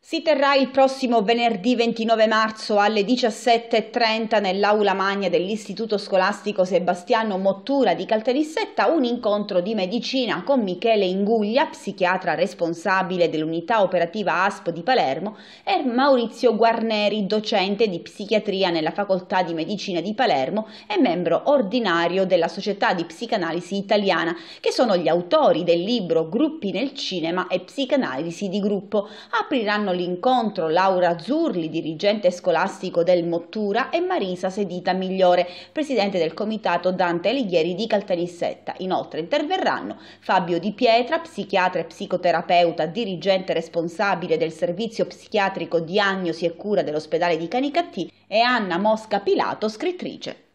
Si terrà il prossimo venerdì 29 marzo alle 17.30 nell'aula magna dell'Istituto Scolastico Sebastiano Mottura di Caltanissetta un incontro di medicina con Michele Inguglia, psichiatra responsabile dell'unità operativa ASP di Palermo, e Maurizio Guarneri, docente di psichiatria nella facoltà di medicina di Palermo e membro ordinario della Società di Psicanalisi Italiana, che sono gli autori del libro Gruppi nel cinema e psicanalisi di gruppo. Apriranno faranno l'incontro Laura Zurli, dirigente scolastico del Mottura, e Marisa Sedita Migliore, presidente del comitato Dante Alighieri di Caltanissetta. Inoltre interverranno Fabio Di Pietra, psichiatra e psicoterapeuta, dirigente responsabile del servizio psichiatrico diagnosi e cura dell'ospedale di Canicattì, e Anna Mosca Pilato, scrittrice.